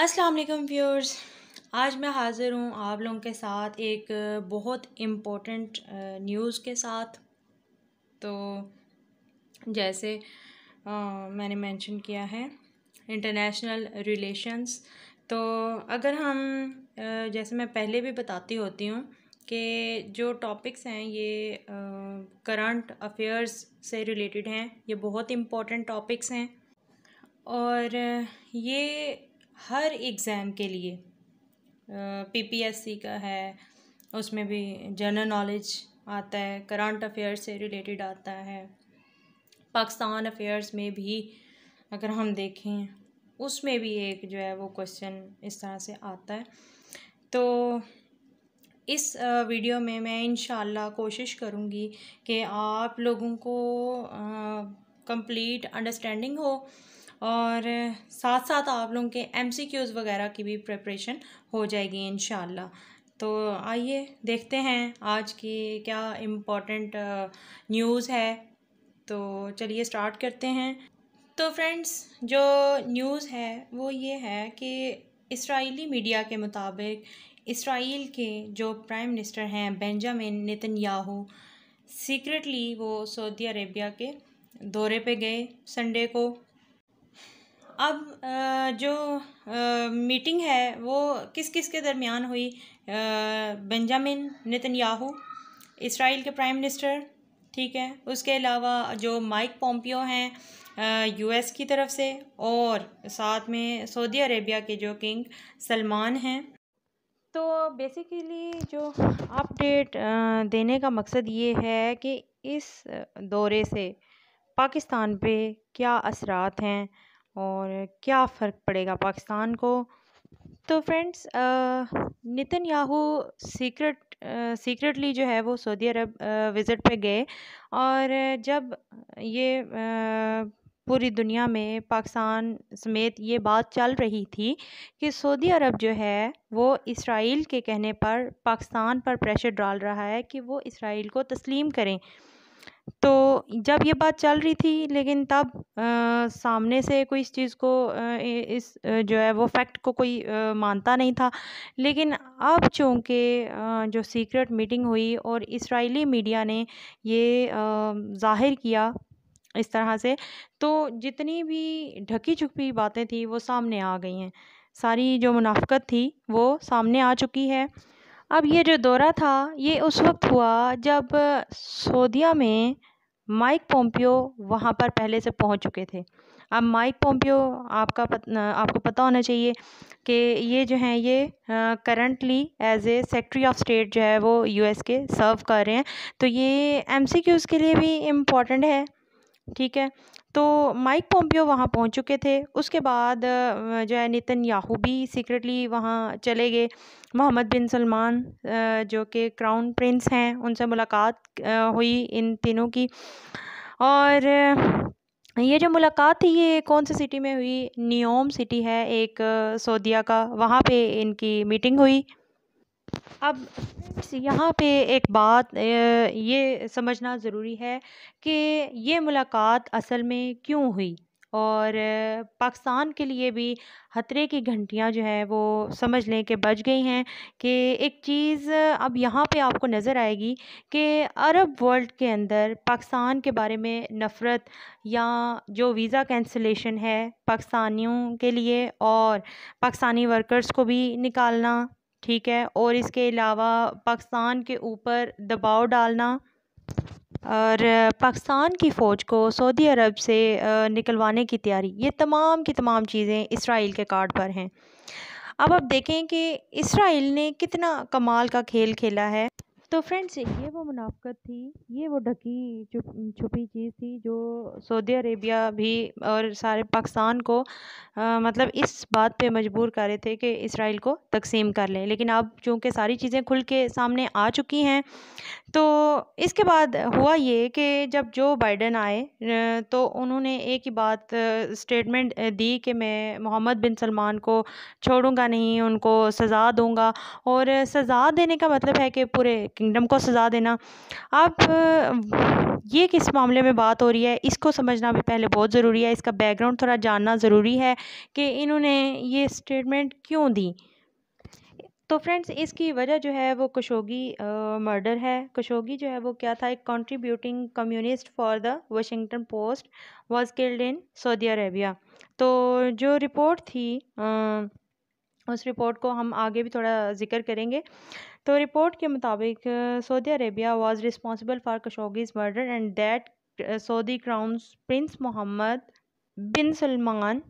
अस्सलाम वालेकुम व्यूअर्स आज मैं हाज़िर हूँ आप लोगों के साथ एक बहुत इम्पोर्टेंट न्यूज़ के साथ तो जैसे आ, मैंने मेंशन किया है इंटरनेशनल रिलेशंस तो अगर हम जैसे मैं पहले भी बताती होती हूँ कि जो टॉपिक्स हैं ये करंट अफेयर्स से रिलेटेड हैं ये बहुत इम्पोर्टेंट टॉपिक्स हैं और ये हर एग्ज़ाम के लिए पीपीएससी का है उसमें भी जनरल नॉलेज आता है करंट अफेयर्स से रिलेटेड आता है पाकिस्तान अफेयर्स में भी अगर हम देखें उसमें भी एक जो है वो क्वेश्चन इस तरह से आता है तो इस वीडियो में मैं इन कोशिश करूँगी कि आप लोगों को कंप्लीट अंडरस्टैंडिंग हो और साथ साथ आप लोगों के एम वगैरह की भी प्रिपरेशन हो जाएगी इन तो आइए देखते हैं आज की क्या इम्पोर्टेंट न्यूज़ है तो चलिए स्टार्ट करते हैं तो फ्रेंड्स जो न्यूज़ है वो ये है कि इसराइली मीडिया के मुताबिक इसराइल के जो प्राइम मिनिस्टर हैं बेंजामिन नितनयाहू सीक्रेटली वो सऊदी अरेबिया के दौरे पे गए संडे को अब जो मीटिंग है वो किस किस के दरमियान हुई बेंजामिन नितनयाहू इसराइल के प्राइम मिनिस्टर ठीक है उसके अलावा जो माइक पोम्पियो हैं यूएस की तरफ से और साथ में सऊदी अरेबिया के जो किंग सलमान हैं तो बेसिकली जो अपडेट देने का मकसद ये है कि इस दौरे से पाकिस्तान पे क्या असरात हैं और क्या फ़र्क पड़ेगा पाकिस्तान को तो friends Netanyahu secret secretly जो है वो सऊदी अरब विज़िट पे गए और जब ये आ, पूरी दुनिया में पाकिस्तान समेत ये बात चल रही थी कि सऊदी अरब जो है वो इसराइल के कहने पर पाकिस्तान पर प्रेशर डाल रहा है कि वो इसराइल को तस्लीम करें तो जब ये बात चल रही थी लेकिन तब आ, सामने से कोई इस चीज़ को आ, इस जो है वो फैक्ट को कोई आ, मानता नहीं था लेकिन अब चूँकि जो सीक्रेट मीटिंग हुई और इसराइली मीडिया ने ये जाहिर किया इस तरह से तो जितनी भी ढकी छुपी बातें थी वो सामने आ गई हैं सारी जो मुनाफ्त थी वो सामने आ चुकी है अब ये जो दौरा था ये उस वक्त हुआ जब सऊदिया में माइक पोम्पियो वहाँ पर पहले से पहुँच चुके थे अब माइक पोम्पियो आपका पत, आपको पता होना चाहिए कि ये जो हैं ये currently as a secretary of state जो है वो यूएस के सर्व कर रहे हैं तो ये एमसीक्यूज़ के लिए भी इम्पोर्टेंट है ठीक है तो माइक पोम्पियो वहाँ पहुँच चुके थे उसके बाद जो है नितिन याहू भी सीक्रेटली वहाँ चले गए मोहम्मद बिन सलमान जो कि क्राउन प्रिंस हैं उनसे मुलाकात हुई इन तीनों की और ये जो मुलाकात थी ये कौन सी सिटी में हुई नियोम सिटी है एक सऊदिया का वहाँ पे इनकी मीटिंग हुई अब यहाँ पे एक बात ये समझना ज़रूरी है कि ये मुलाकात असल में क्यों हुई और पाकिस्तान के लिए भी ख़तरे की घंटियाँ जो हैं वो समझ लें कि बज गई हैं कि एक चीज़ अब यहाँ पे आपको नज़र आएगी कि अरब वर्ल्ड के अंदर पाकिस्तान के बारे में नफ़रत या जो वीज़ा कैंसलेशन है पाकिस्तानियों के लिए और पाकिस्तानी वर्कर्स को भी निकालना ठीक है और इसके अलावा पाकिस्तान के ऊपर दबाव डालना और पाकिस्तान की फ़ौज को सऊदी अरब से निकलवाने की तैयारी ये तमाम की तमाम चीज़ें इसराइल के कार्ड पर हैं अब आप देखें कि इसराइल ने कितना कमाल का खेल खेला है तो फ्रेंड्स ये वो मुनाफ़त थी ये वो ढकी छुप छुपी चीज़ थी जो सऊदी अरेबिया भी और सारे पाकिस्तान को आ, मतलब इस बात पे मजबूर कर रहे थे कि इसराइल को तकसीम कर लें लेकिन अब चूँकि सारी चीज़ें खुल के सामने आ चुकी हैं तो इसके बाद हुआ ये कि जब जो बाइडन आए तो उन्होंने एक ही बात स्टेटमेंट दी कि मैं मोहम्मद बिन सलमान को छोड़ूंगा नहीं उनको सज़ा दूंगा और सज़ा देने का मतलब है कि पूरे किंगडम को सज़ा देना अब ये किस मामले में बात हो रही है इसको समझना भी पहले बहुत ज़रूरी है इसका बैकग्राउंड थोड़ा जानना ज़रूरी है कि इन्होंने ये स्टेटमेंट क्यों दी तो फ्रेंड्स इसकी वजह जो है वो कशोगी मर्डर है कशोगी जो है वो क्या था एक contributing columnist for the Washington Post was killed in Saudi Arabia तो जो रिपोर्ट थी आ, उस रिपोर्ट को हम आगे भी थोड़ा जिक्र करेंगे तो रिपोर्ट के मुताबिक Saudi Arabia was responsible for Khashoggi's murder and that Saudi crown prince Mohammed bin Salman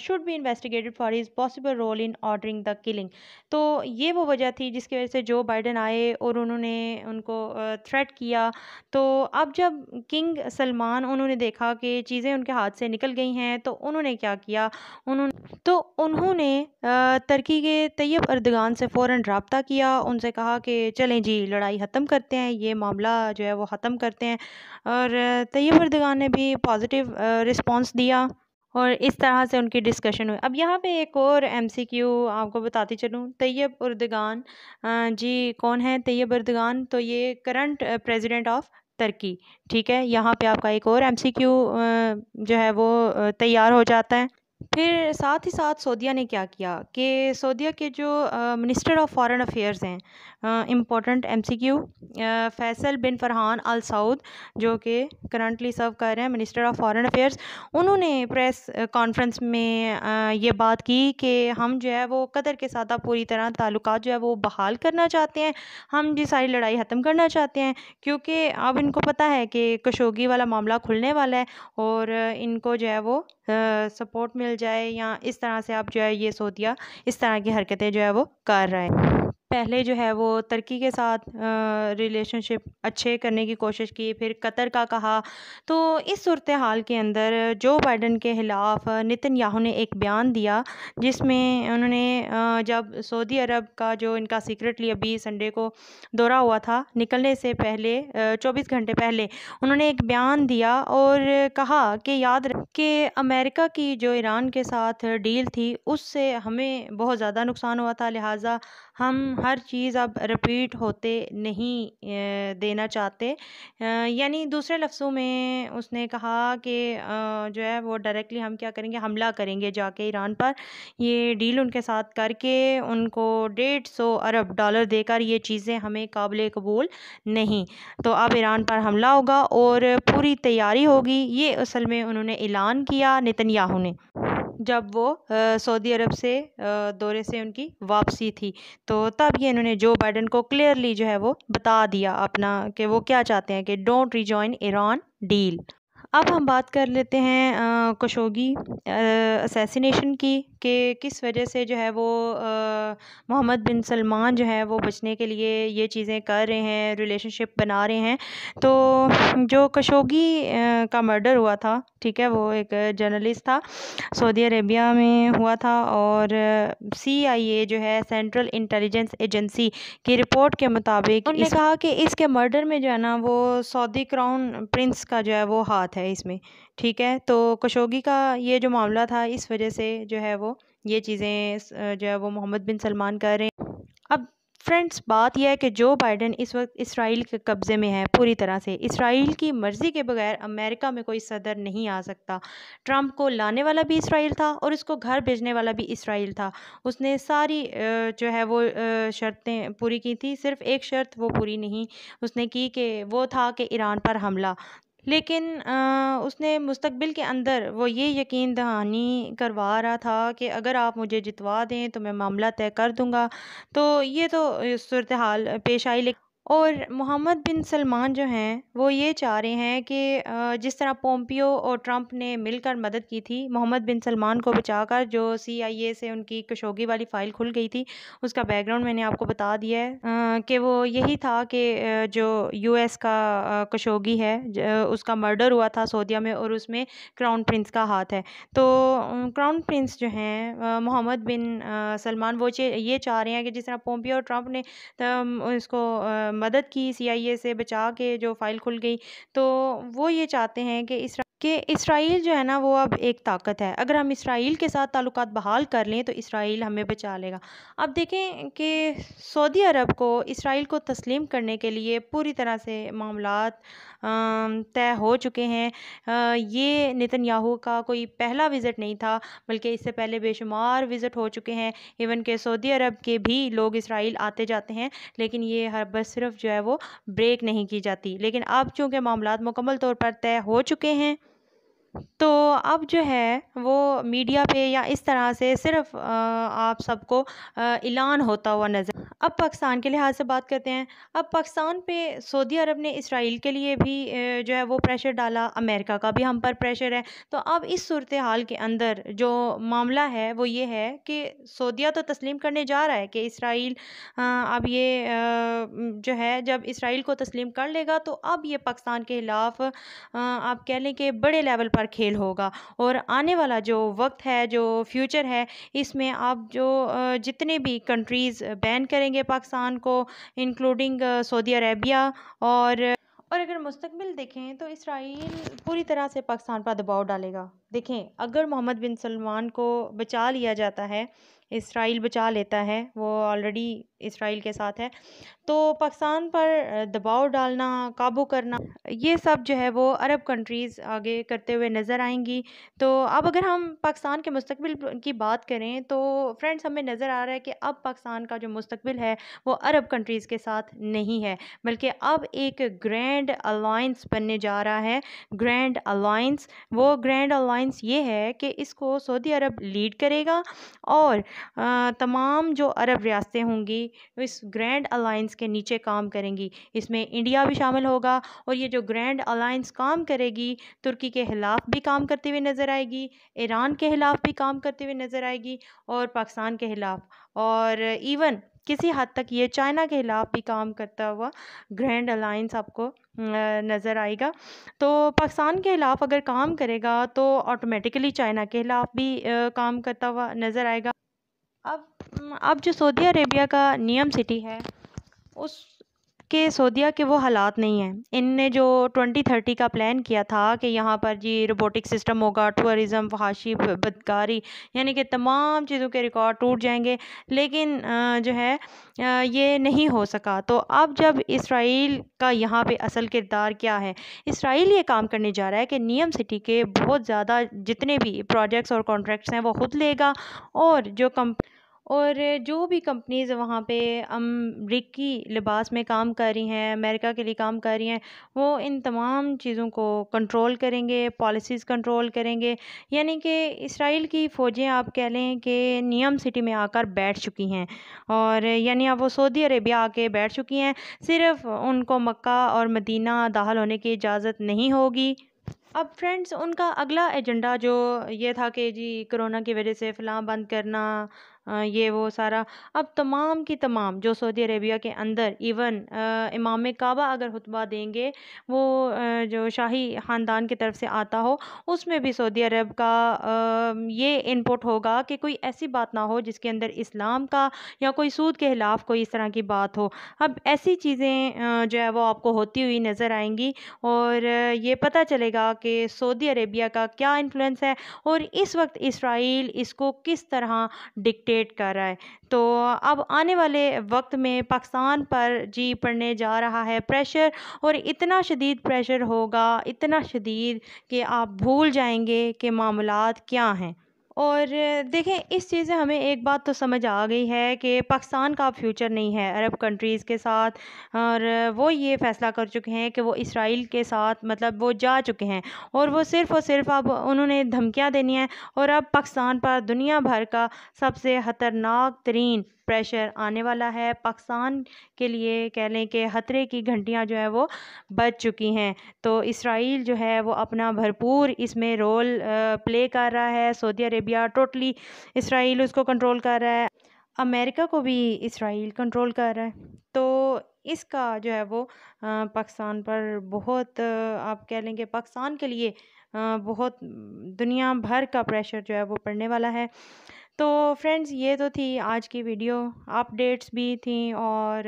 should be investigated for his possible role in ordering the killing तो ये वो वजह थी जिसकी वजह से जो बाइडन आए और उन्होंने उनको थ्रेट किया तो अब जब किंग सलमान उन्होंने देखा कि चीज़ें उनके हाथ से निकल गई हैं तो उन्होंने क्या किया उन्होंने तो उन्होंने तर्की के तैयब अर्दगान से फ़ौर रबता किया उनसे कहा कि चलें जी लड़ाई ख़त्म करते हैं ये मामला जो है वो ख़त्म करते हैं और तैयब अर्दगान ने भी पॉजिटिव रिस्पॉन्स दिया और इस तरह से उनकी डिस्कशन हुई अब यहाँ पे एक और एमसीक्यू आपको बताती चलूँ तैयब उर्दगान जी कौन है तैयब उर्दगान तो ये करंट प्रेसिडेंट ऑफ तर्की ठीक है यहाँ पे आपका एक और एमसीक्यू जो है वो तैयार हो जाता है फिर साथ ही साथ सोदिया ने क्या किया कि सोदिया के जो मिनिस्टर ऑफ फॉरेन अफेयर्स हैं important MCQ Faisal bin Farhan Al Saud जो कि करंटली सर्व कर रहे हैं मिनिस्टर ऑफ फॉरेन अफेयर्स उन्होंने प्रेस कॉन्फ्रेंस में आ, ये बात की कि हम जो है वो कतर के साथ पूरी तरह ताल्लुक जो है वो बहाल करना चाहते हैं हम ये सारी लड़ाई ख़त्म करना चाहते हैं क्योंकि अब इनको पता है कि कशोगी वाला मामला खुलने वाला है और इनको जो है वो सपोर्ट मिल जाए या इस तरह से आप जो है ये सो दिया इस तरह की हरकतें जो है वो कर रहे हैं पहले जो है वो तुर्की के साथ रिलेशनशिप अच्छे करने की कोशिश की फिर कतर का कहा तो इस सूरत हाल के अंदर जो बाइडन के ख़िलाफ़ नितिन याहू ने एक बयान दिया जिसमें उन्होंने जब सऊदी अरब का जो इनका सीक्रेटली अभी संडे को दौरा हुआ था निकलने से पहले चौबीस घंटे पहले उन्होंने एक बयान दिया और कहा कि याद कि अमेरिका की जो ईरान के साथ डील थी उससे हमें बहुत ज़्यादा नुकसान हुआ था लिहाजा हम हर चीज़ अब रिपीट होते नहीं देना चाहते यानी दूसरे लफ्ज़ों में उसने कहा कि जो है वो डायरेक्टली हम क्या करेंगे हमला करेंगे जाके ईरान पर ये डील उनके साथ करके उनको डेढ़ सौ अरब डॉलर देकर ये चीज़ें हमें काबिल कबूल नहीं तो अब ईरान पर हमला होगा और पूरी तैयारी होगी ये असल में उन्होंने ऐलान किया नितिन ने जब वो सऊदी अरब से दौरे से उनकी वापसी थी तो तब ये इन्होंने जो बाइडन को क्लियरली जो है वो बता दिया अपना कि वो क्या चाहते हैं कि डोंट रिजॉइन ईरान डील अब हम बात कर लेते हैं कशोगी असैसिनेशन की कि किस वजह से जो है वो मोहम्मद बिन सलमान जो है वो बचने के लिए ये चीज़ें कर रहे हैं रिलेशनशिप बना रहे हैं तो जो कशोगी का मर्डर हुआ था ठीक है वो एक जर्नलिस्ट था सऊदी अरेबिया में हुआ था और सी आई ए जो है सेंट्रल इंटेलिजेंस एजेंसी की रिपोर्ट के मुताबिक उन्होंने कहा कि इसके मर्डर में जो है ना वो सऊदी क्राउन प्रिंस का जो है वो हाथ है है इसमें ठीक है तो कशोगी का ये जो मामला था इस वजह से जो है वो ये चीज़ें जो है वो मोहम्मद बिन सलमान कर रहे हैं अब फ्रेंड्स बात यह है कि जो बाइडन इस वक्त इसराइल के कब्ज़े में है पूरी तरह से इसराइल की मर्ज़ी के बगैर अमेरिका में कोई सदर नहीं आ सकता ट्रंप को लाने वाला भी इसराइल था और इसको घर भेजने वाला भी इसराइल था उसने सारी जो है वो शर्तें पूरी की थी सिर्फ एक शर्त वो पूरी नहीं उसने की कि वो था कि ईरान पर हमला लेकिन आ, उसने मुस्तबिल के अंदर वो ये यकीन दहानी करवा रहा था कि अगर आप मुझे जितवा दें तो मैं मामला तय कर दूँगा। तो ये तो सूरत हाल पेश आई लेकिन और मोहम्मद बिन सलमान जो हैं वो ये चाह रहे हैं कि जिस तरह पोम्पियो और ट्रंप ने मिलकर मदद की थी मोहम्मद बिन सलमान को बचाकर जो सीआईए से उनकी कशोगी वाली फ़ाइल खुल गई थी उसका बैकग्राउंड मैंने आपको बता दिया है कि वो यही था कि जो यूएस का कशोगी है उसका मर्डर हुआ था सऊदिया में और उसमें क्राउन प्रिंस का हाथ है तो क्राउन प्रिंस जो हैं मोहम्मद बिन सलमान वो ये चाह रहे हैं कि जिस तरह पोम्पियो और ट्रंप ने उसको मदद की सीआईए से बचा के जो फ़ाइल खुल गई तो वो ये चाहते हैं कि इस कि इसराइल जो है ना वो अब एक ताकत है अगर हम इसराइल के साथ ताल्लुक बहाल कर लें तो इसराइल हमें बचा लेगा अब देखें कि सऊदी अरब को इसराइल को तस्लीम करने के लिए पूरी तरह से मामला तय हो चुके हैं ये याहू का कोई पहला विज़िट नहीं था बल्कि इससे पहले बेशुमार विज़िट हो चुके हैं इवन के सऊदी अरब के भी लोग इसराइल आते जाते हैं लेकिन ये हर बस सिर्फ जो है वो ब्रेक नहीं की जाती लेकिन अब चूँकि मामला मुकम्मल तौर पर तय हो चुके हैं तो अब जो है वो मीडिया पे या इस तरह से सिर्फ आप सबको ऐलान होता हुआ नज़र अब पाकिस्तान के लिहाज से बात करते हैं अब पाकिस्तान पे सऊदी अरब ने इसराइल के लिए भी जो है वो प्रेशर डाला अमेरिका का भी हम पर प्रेशर है तो अब इस सूरत हाल के अंदर जो मामला है वो ये है कि सऊदिया तो तस्लीम करने जा रहा है कि इसराइल अब ये जो है जब इसराइल को तस्लीम कर लेगा तो अब ये पाकिस्तान के खिलाफ आप कह लें कि बड़े लेवल पर पर खेल होगा और आने वाला जो वक्त है जो फ्यूचर है इसमें आप जो जितने भी कंट्रीज़ बैन करेंगे पाकिस्तान को इंक्लूडिंग सऊदी अरेबिया और और अगर मुस्तबिल देखें तो इसराइल पूरी तरह से पाकिस्तान पर दबाव डालेगा देखें अगर मोहम्मद बिन सलमान को बचा लिया जाता है इसराइल बचा लेता है वो ऑलरेडी इसराइल के साथ है तो पाकिस्तान पर दबाव डालना काबू करना ये सब जो है वो अरब कंट्रीज़ आगे करते हुए नज़र आएंगी तो अब अगर हम पाकिस्तान के मुस्तबिल की बात करें तो फ्रेंड्स हमें नज़र आ रहा है कि अब पाकिस्तान का जो मुस्तबिल है वो अरब कंट्रीज़ के साथ नहीं है बल्कि अब एक ग्रैंड अलाइंस बनने जा रहा है ग्रैंड अलाइंस वो ग्रैंड अलाइंस ये है कि इसको सऊदी अरब लीड करेगा और तमाम जो अरब रियासतें होंगी इस ग्रैंड अलाइंस अलाइंस के नीचे काम करेंगी इसमें इंडिया भी शामिल होगा और ये जो ग्रैंड अलाइंस काम करेगी तुर्की के खिलाफ भी काम करते हुए नज़र आएगी ईरान के खिलाफ भी काम करते हुए नज़र आएगी और पाकिस्तान के खिलाफ और इवन किसी हद तक ये चाइना के खिलाफ भी काम करता हुआ ग्रैंड अलाइंस आपको नज़र आएगा तो पाकिस्तान के खिलाफ अगर काम करेगा तो ऑटोमेटिकली चाइना के खिलाफ भी काम करता हुआ नज़र आएगा अब अब जो सऊदी अरेबिया का नियम सिटी है उस के सऊदीया के वो हालात नहीं हैं इनने जो ट्वेंटी थर्टी का प्लान किया था कि यहाँ पर जी रोबोटिक सिस्टम होगा टूरिज़म फाशी बदकारी यानी कि तमाम चीज़ों के रिकॉर्ड टूट जाएंगे लेकिन जो है ये नहीं हो सका तो अब जब इसराइल का यहाँ पे असल किरदार क्या है इसराइल ये काम करने जा रहा है कि नियम सिटी के बहुत ज़्यादा जितने भी प्रोजेक्ट्स और कॉन्ट्रैक्ट्स हैं वो खुद लेगा और जो कम और जो भी कंपनीज़ वहाँ पे अमरीकी लिबास में काम कर रही हैं अमेरिका के लिए काम कर रही हैं वो इन तमाम चीज़ों को कंट्रोल करेंगे पॉलिसीज़ कंट्रोल करेंगे यानी कि इसराइल की फ़ौजें आप कह लें कि नियम सिटी में आकर बैठ चुकी हैं और यानी अब वो सऊदी अरेबिया आके बैठ चुकी हैं सिर्फ उनको मक्का और मदीना दाखिल होने की इजाज़त नहीं होगी अब फ्रेंड्स उनका अगला एजेंडा जो ये था कि जी कोरोना की वजह से फ़लाँ बंद करना ये वो सारा अब तमाम की तमाम जो सऊदी अरेबिया के अंदर इवन इमाम काबा अगर खुतबा देंगे वो जो शाही ख़ानदान की तरफ से आता हो उसमें भी सऊदी अरब का ये इनपुट होगा कि कोई ऐसी बात ना हो जिसके अंदर इस्लाम का या कोई सूद के ख़िलाफ़ कोई इस तरह की बात हो अब ऐसी चीज़ें जो है वो आपको होती हुई नज़र आएंगी और ये पता चलेगा कि सऊदी अरेबिया का क्या इन्फ्लुएंस है और इस वक्त इसराइल इसको किस तरह डिक्ट डिक्टेट कर रहा है तो अब आने वाले वक्त में पाकिस्तान पर जी पड़ने जा रहा है प्रेशर और इतना शदीद प्रेशर होगा इतना शदीद कि आप भूल जाएंगे कि मामला क्या हैं और देखें इस चीज़ से हमें एक बात तो समझ आ गई है कि पाकिस्तान का फ्यूचर नहीं है अरब कंट्रीज़ के साथ और वो ये फ़ैसला कर चुके हैं कि वो इसराइल के साथ मतलब वो जा चुके हैं और वो सिर्फ़ और सिर्फ अब उन्होंने धमकियाँ देनी है और अब पाकिस्तान पर दुनिया भर का सबसे ख़तरनाक तरीन प्रेशर आने वाला है पाकिस्तान के लिए कह लें कि ख़तरे की घंटियाँ जो है वो बच चुकी हैं तो इसराइल जो है वो अपना भरपूर इसमें रोल प्ले कर रहा है सऊदी अरेबिया टोटली इसराइल उसको कंट्रोल कर रहा है अमेरिका को भी इसराइल कंट्रोल कर रहा है तो इसका जो है वो पाकिस्तान पर बहुत आप कह लेंगे पाकिस्तान के लिए बहुत दुनिया भर का प्रेशर जो है वो पड़ने वाला है तो फ्रेंड्स ये तो थी आज की वीडियो अपडेट्स भी थी और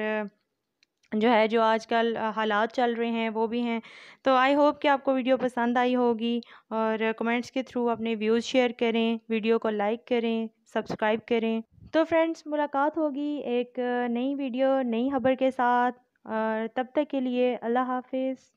जो है जो आजकल हालात चल रहे हैं वो भी हैं तो आई होप कि आपको वीडियो पसंद आई होगी और कमेंट्स के थ्रू अपने व्यूज़ शेयर करें वीडियो को लाइक करें सब्सक्राइब करें तो फ्रेंड्स मुलाकात होगी एक नई वीडियो नई खबर के साथ और तब तक के लिए अल्लाह हाफिज़